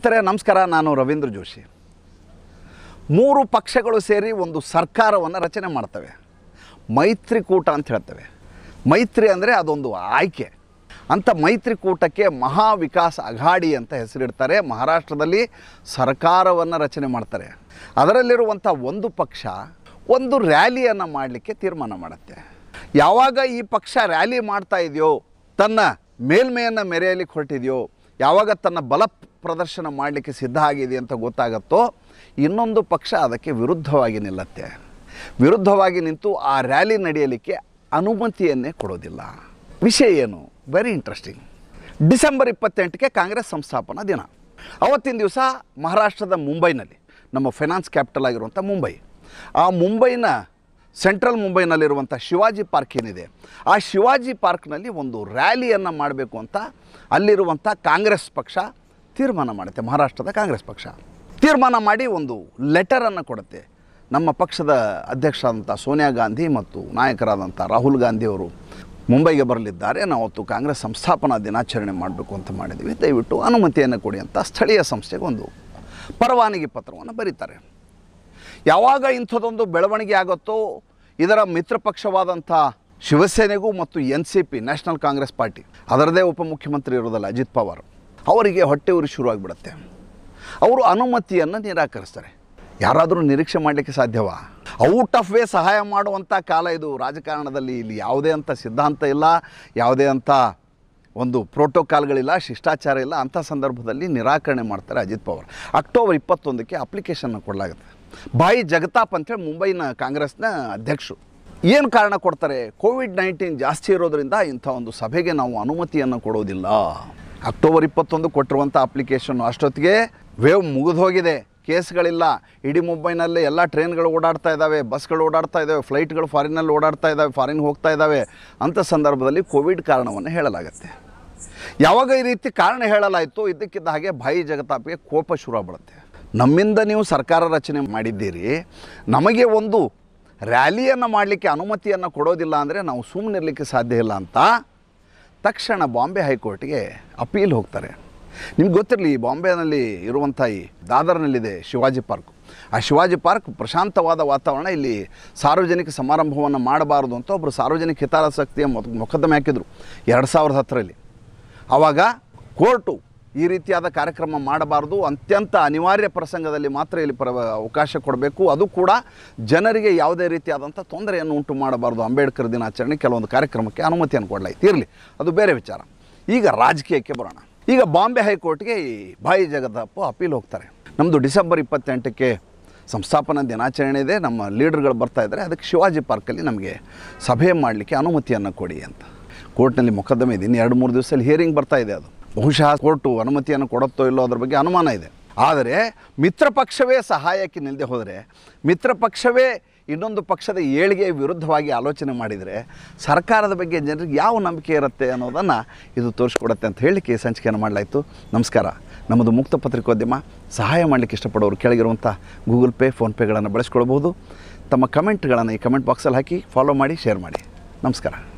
ಸ್ನೇಹಿತರೆ ನಮಸ್ಕಾರ ನಾನು ರವೀಂದ್ರ ಜೋಶಿ ಮೂರು ಪಕ್ಷಗಳು ಸೇರಿ ಒಂದು ಸರ್ಕಾರವನ್ನು ರಚನೆ ಮಾಡ್ತವೆ ಮೈತ್ರಿಕೂಟ ಅಂತ ಹೇಳ್ತವೆ ಮೈತ್ರಿ ಅಂದರೆ ಅದೊಂದು ಆಯ್ಕೆ ಅಂಥ ಮೈತ್ರಿಕೂಟಕ್ಕೆ ಮಹಾ ಅಘಾಡಿ ಅಂತ ಹೆಸರಿಡ್ತಾರೆ ಮಹಾರಾಷ್ಟ್ರದಲ್ಲಿ ಸರ್ಕಾರವನ್ನು ರಚನೆ ಮಾಡ್ತಾರೆ ಅದರಲ್ಲಿರುವಂಥ ಒಂದು ಪಕ್ಷ ಒಂದು ರ್ಯಾಲಿಯನ್ನು ಮಾಡಲಿಕ್ಕೆ ತೀರ್ಮಾನ ಮಾಡುತ್ತೆ ಯಾವಾಗ ಈ ಪಕ್ಷ ರ್ಯಾಲಿ ಮಾಡ್ತಾ ಇದೆಯೋ ತನ್ನ ಮೇಲ್ಮೆಯನ್ನು ಮೆರೆಯಲಿಕ್ಕೆ ಹೊರಟಿದೆಯೋ ಯಾವಾಗ ತನ್ನ ಬಲ ಪ್ರದರ್ಶನ ಮಾಡಲಿಕ್ಕೆ ಸಿದ್ಧ ಆಗಿದೆ ಅಂತ ಗೊತ್ತಾಗತ್ತೋ ಇನ್ನೊಂದು ಪಕ್ಷ ಅದಕ್ಕೆ ವಿರುದ್ಧವಾಗಿ ನಿಲ್ಲತ್ತೆ ವಿರುದ್ಧವಾಗಿ ನಿಂತು ಆ ರ್ಯಾಲಿ ನಡೆಯಲಿಕ್ಕೆ ಅನುಮತಿಯನ್ನೇ ಕೊಡೋದಿಲ್ಲ ವಿಷಯ ಏನು ವೆರಿ ಇಂಟ್ರೆಸ್ಟಿಂಗ್ ಡಿಸೆಂಬರ್ ಇಪ್ಪತ್ತೆಂಟಕ್ಕೆ ಕಾಂಗ್ರೆಸ್ ಸಂಸ್ಥಾಪನಾ ದಿನ ಅವತ್ತಿನ ದಿವಸ ಮಹಾರಾಷ್ಟ್ರದ ಮುಂಬೈನಲ್ಲಿ ನಮ್ಮ ಫೈನಾನ್ಸ್ ಕ್ಯಾಪಿಟಲ್ ಆಗಿರುವಂಥ ಮುಂಬೈ ಆ ಮುಂಬೈನ ಸೆಂಟ್ರಲ್ ಮುಂಬೈನಲ್ಲಿರುವಂಥ ಶಿವಾಜಿ ಪಾರ್ಕ್ ಏನಿದೆ ಆ ಶಿವಾಜಿ ಪಾರ್ಕ್ನಲ್ಲಿ ಒಂದು ರ್ಯಾಲಿಯನ್ನು ಮಾಡಬೇಕು ಅಂತ ಅಲ್ಲಿರುವಂಥ ಕಾಂಗ್ರೆಸ್ ಪಕ್ಷ ತೀರ್ಮಾನ ಮಾಡುತ್ತೆ ಮಹಾರಾಷ್ಟ್ರದ ಕಾಂಗ್ರೆಸ್ ಪಕ್ಷ ತೀರ್ಮಾನ ಮಾಡಿ ಒಂದು ಲೆಟರನ್ನು ಕೊಡುತ್ತೆ ನಮ್ಮ ಪಕ್ಷದ ಅಧ್ಯಕ್ಷರಾದಂಥ ಸೋನಿಯಾ ಗಾಂಧಿ ಮತ್ತು ನಾಯಕರಾದಂಥ ರಾಹುಲ್ ಗಾಂಧಿಯವರು ಮುಂಬೈಗೆ ಬರಲಿದ್ದಾರೆ ನಾವತ್ತು ಕಾಂಗ್ರೆಸ್ ಸಂಸ್ಥಾಪನಾ ದಿನಾಚರಣೆ ಮಾಡಬೇಕು ಅಂತ ಮಾಡಿದ್ವಿ ದಯವಿಟ್ಟು ಅನುಮತಿಯನ್ನು ಕೊಡಿ ಅಂತ ಸ್ಥಳೀಯ ಸಂಸ್ಥೆಗೆ ಒಂದು ಪರವಾನಗಿ ಪತ್ರವನ್ನು ಬರೀತಾರೆ ಯಾವಾಗ ಇಂಥದ್ದೊಂದು ಬೆಳವಣಿಗೆ ಆಗುತ್ತೋ ಇದರ ಮಿತ್ರ ಪಕ್ಷವಾದಂಥ ಶಿವಸೇನೆಗೂ ಮತ್ತು N C P national Congress party ಅದರದೇ ಉಪಮುಖ್ಯಮಂತ್ರಿ ಇರೋದಲ್ಲ ಅಜಿತ್ ಪವಾರ್ ಅವರಿಗೆ ಹೊಟ್ಟೆ ಉರಿ ಶುರುವಾಗಿಬಿಡುತ್ತೆ ಅವರು ಅನುಮತಿಯನ್ನು ನಿರಾಕರಿಸ್ತಾರೆ ಯಾರಾದರೂ ನಿರೀಕ್ಷೆ ಮಾಡಲಿಕ್ಕೆ ಸಾಧ್ಯವಾ ಔಟ್ ಆಫ್ ವೇ ಸಹಾಯ ಮಾಡುವಂಥ ಕಾಲ ಇದು ರಾಜಕಾರಣದಲ್ಲಿ ಇಲ್ಲಿ ಯಾವುದೇ ಅಂಥ ಸಿದ್ಧಾಂತ ಇಲ್ಲ ಯಾವುದೇ ಅಂಥ ಒಂದು ಪ್ರೋಟೋಕಾಲ್ಗಳಿಲ್ಲ ಶಿಷ್ಟಾಚಾರ ಇಲ್ಲ ಅಂಥ ಸಂದರ್ಭದಲ್ಲಿ ನಿರಾಕರಣೆ ಮಾಡ್ತಾರೆ ಅಜಿತ್ ಪವಾರ್ ಅಕ್ಟೋಬರ್ ಇಪ್ಪತ್ತೊಂದಕ್ಕೆ ಅಪ್ಲಿಕೇಶನ್ನ ಕೊಡಲಾಗುತ್ತೆ ಬಾಯಿ ಜಗತಾಪ್ ಅಂತೇಳಿ ಮುಂಬೈನ ಕಾಂಗ್ರೆಸ್ನ ಅಧ್ಯಕ್ಷರು ಏನು ಕಾರಣ ಕೊಡ್ತಾರೆ ಕೋವಿಡ್ ನೈನ್ಟೀನ್ ಜಾಸ್ತಿ ಇರೋದರಿಂದ ಇಂಥ ಒಂದು ಸಭೆಗೆ ನಾವು ಅನುಮತಿಯನ್ನು ಕೊಡೋದಿಲ್ಲ ಅಕ್ಟೋಬರ್ ಇಪ್ಪತ್ತೊಂದು ಕೊಟ್ಟಿರುವಂಥ ಅಪ್ಲಿಕೇಶನ್ನು ಅಷ್ಟೊತ್ತಿಗೆ ವೇವ್ ಮುಗಿದು ಹೋಗಿದೆ ಕೇಸ್ಗಳಿಲ್ಲ ಇಡೀ ಮುಂಬೈನಲ್ಲಿ ಎಲ್ಲ ಟ್ರೈನ್ಗಳು ಓಡಾಡ್ತಾ ಇದ್ದಾವೆ ಬಸ್ಗಳು ಓಡಾಡ್ತಾ ಇದ್ದಾವೆ ಫ್ಲೈಟ್ಗಳು ಫಾರಿನಲ್ಲಿ ಓಡಾಡ್ತಾ ಇದ್ದಾವೆ ಫಾರಿನ್ ಹೋಗ್ತಾ ಇದ್ದಾವೆ ಅಂಥ ಸಂದರ್ಭದಲ್ಲಿ ಕೋವಿಡ್ ಕಾರಣವನ್ನು ಹೇಳಲಾಗುತ್ತೆ ಯಾವಾಗ ಈ ರೀತಿ ಕಾರಣ ಹೇಳಲಾಯಿತು ಇದಕ್ಕಿದ್ದ ಹಾಗೆ ಬಾಯಿ ಜಗತಾಪಿಗೆ ಕೋಪ ಶುರು ನಮ್ಮಿಂದ ನೀವು ಸರ್ಕಾರ ರಚನೆ ಮಾಡಿದ್ದೀರಿ ನಮಗೆ ಒಂದು ರ್ಯಾಲಿಯನ್ನು ಮಾಡಲಿಕ್ಕೆ ಅನುಮತಿಯನ್ನು ಕೊಡೋದಿಲ್ಲ ಅಂದರೆ ನಾವು ಸುಮ್ಮನಿರಲಿಕ್ಕೆ ಸಾಧ್ಯ ಇಲ್ಲ ಅಂತ ತಕ್ಷಣ ಬಾಂಬೆ ಹೈಕೋರ್ಟ್ಗೆ ಅಪೀಲ್ ಹೋಗ್ತಾರೆ ನಿಮ್ಗೆ ಗೊತ್ತಿರಲಿ ಬಾಂಬೆನಲ್ಲಿ ಇರುವಂಥ ಈ ದಾದರ್ನಲ್ಲಿದೆ ಶಿವಾಜಿ ಪಾರ್ಕ್ ಆ ಶಿವಾಜಿ ಪಾರ್ಕ್ ಪ್ರಶಾಂತವಾದ ವಾತಾವರಣ ಇಲ್ಲಿ ಸಾರ್ವಜನಿಕ ಸಮಾರಂಭವನ್ನು ಮಾಡಬಾರದು ಅಂತ ಒಬ್ಬರು ಸಾರ್ವಜನಿಕ ಹಿತಾಸಕ್ತಿಯ ಮೊಕದ್ದಮೆ ಹಾಕಿದರು ಎರಡು ಸಾವಿರದ ಹತ್ತರಲ್ಲಿ ಆವಾಗ ಕೋರ್ಟು ಈ ರೀತಿಯಾದ ಕಾರ್ಯಕ್ರಮ ಮಾಡಬಾರ್ದು ಅತ್ಯಂತ ಅನಿವಾರ್ಯ ಪ್ರಸಂಗದಲ್ಲಿ ಮಾತ್ರ ಇಲ್ಲಿ ಪ್ರ ಅವಕಾಶ ಕೊಡಬೇಕು ಅದು ಕೂಡ ಜನರಿಗೆ ಯಾವುದೇ ರೀತಿಯಾದಂಥ ತೊಂದರೆಯನ್ನು ಉಂಟು ಮಾಡಬಾರ್ದು ಅಂಬೇಡ್ಕರ್ ದಿನಾಚರಣೆ ಕೆಲವೊಂದು ಕಾರ್ಯಕ್ರಮಕ್ಕೆ ಅನುಮತಿಯನ್ನು ಕೊಡಲಾಯಿತು ಇರಲಿ ಅದು ಬೇರೆ ವಿಚಾರ ಈಗ ರಾಜಕೀಯಕ್ಕೆ ಬರೋಣ ಈಗ ಬಾಂಬೆ ಹೈಕೋರ್ಟ್ಗೆ ಈ ಬಾಯಿ ಜಗದಪ್ಪ ಅಪೀಲ್ ಹೋಗ್ತಾರೆ ನಮ್ಮದು ಡಿಸೆಂಬರ್ ಇಪ್ಪತ್ತೆಂಟಕ್ಕೆ ಸಂಸ್ಥಾಪನಾ ದಿನಾಚರಣೆ ಇದೆ ನಮ್ಮ ಲೀಡರ್ಗಳು ಬರ್ತಾ ಇದ್ದಾರೆ ಅದಕ್ಕೆ ಶಿವಾಜಿ ಪಾರ್ಕಲ್ಲಿ ನಮಗೆ ಸಭೆ ಮಾಡಲಿಕ್ಕೆ ಅನುಮತಿಯನ್ನು ಕೊಡಿ ಅಂತ ಕೋರ್ಟ್ನಲ್ಲಿ ಮೊಕದ್ದಮೆ ಇದೆ ಇನ್ನು ಎರಡು ಮೂರು ದಿವಸದಲ್ಲಿ ಹಿಯರಿಂಗ್ ಬರ್ತಾ ಇದೆ ಅದು ಬಹುಶಃ ಕೋರ್ಟು ಅನುಮತಿಯನ್ನು ಕೊಡುತ್ತೋ ಇಲ್ಲೋ ಅದರ ಬಗ್ಗೆ ಅನುಮಾನ ಇದೆ ಆದರೆ ಮಿತ್ರ ಪಕ್ಷವೇ ಸಹಾಯಕ್ಕೆ ನಿಲ್ಲದೆ ಹೋದರೆ ಮಿತ್ರ ಪಕ್ಷವೇ ಇನ್ನೊಂದು ಪಕ್ಷದ ಏಳಿಗೆ ವಿರುದ್ಧವಾಗಿ ಆಲೋಚನೆ ಮಾಡಿದರೆ ಸರ್ಕಾರದ ಬಗ್ಗೆ ಜನರಿಗೆ ಯಾವ ನಂಬಿಕೆ ಇರುತ್ತೆ ಅನ್ನೋದನ್ನು ಇದು ತೋರಿಸ್ಕೊಡುತ್ತೆ ಅಂತ ಹೇಳಲಿಕ್ಕೆ ಸಂಚಿಕೆಯನ್ನು ಮಾಡಲಾಯಿತು ನಮಸ್ಕಾರ ನಮ್ಮದು ಮುಕ್ತ ಪತ್ರಿಕೋದ್ಯಮ ಸಹಾಯ ಮಾಡಲಿಕ್ಕೆ ಇಷ್ಟಪಡೋರು ಕೆಳಗಿರುವಂಥ ಗೂಗಲ್ ಪೇ ಫೋನ್ಪೇಗಳನ್ನು ಬಳಸ್ಕೊಳ್ಬೋದು ತಮ್ಮ ಕಮೆಂಟ್ಗಳನ್ನು ಈ ಕಮೆಂಟ್ ಬಾಕ್ಸಲ್ಲಿ ಹಾಕಿ ಫಾಲೋ ಮಾಡಿ ಶೇರ್ ಮಾಡಿ ನಮಸ್ಕಾರ